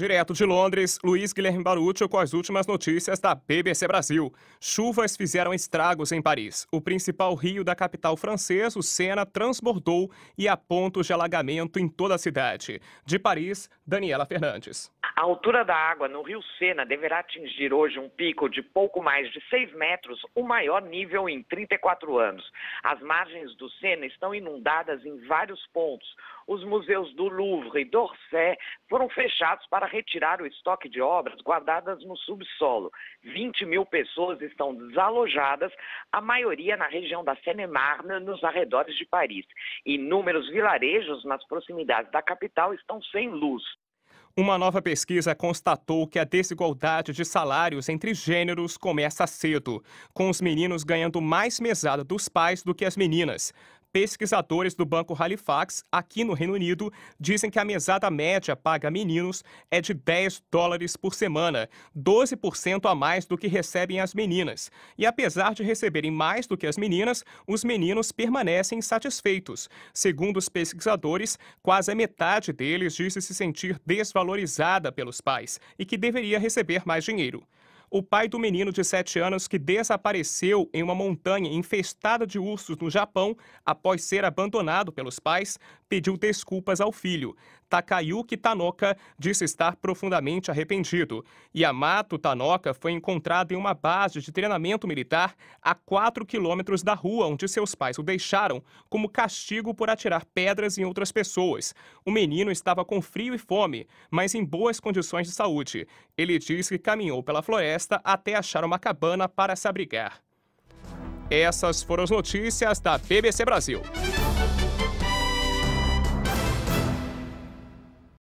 Direto de Londres, Luiz Guilherme Baruccio com as últimas notícias da BBC Brasil. Chuvas fizeram estragos em Paris. O principal rio da capital francesa, o Sena, transbordou e há pontos de alagamento em toda a cidade. De Paris, Daniela Fernandes. A altura da água no rio Sena deverá atingir hoje um pico de pouco mais de 6 metros, o maior nível em 34 anos. As margens do Sena estão inundadas em vários pontos. Os museus do Louvre e d'Orsay foram fechados para retirar o estoque de obras guardadas no subsolo. 20 mil pessoas estão desalojadas, a maioria na região da Seine-Marne, nos arredores de Paris. Inúmeros vilarejos nas proximidades da capital estão sem luz. Uma nova pesquisa constatou que a desigualdade de salários entre gêneros começa cedo, com os meninos ganhando mais mesada dos pais do que as meninas. Pesquisadores do Banco Halifax, aqui no Reino Unido, dizem que a mesada média paga a meninos é de 10 dólares por semana, 12% a mais do que recebem as meninas. E apesar de receberem mais do que as meninas, os meninos permanecem insatisfeitos. Segundo os pesquisadores, quase a metade deles disse se sentir desvalorizada pelos pais e que deveria receber mais dinheiro o pai do menino de 7 anos que desapareceu em uma montanha infestada de ursos no Japão após ser abandonado pelos pais, pediu desculpas ao filho. Takayuki Tanoka disse estar profundamente arrependido. Yamato Tanoka foi encontrado em uma base de treinamento militar a 4 quilômetros da rua onde seus pais o deixaram, como castigo por atirar pedras em outras pessoas. O menino estava com frio e fome, mas em boas condições de saúde. Ele disse que caminhou pela floresta até achar uma cabana para se abrigar. Essas foram as notícias da BBC Brasil.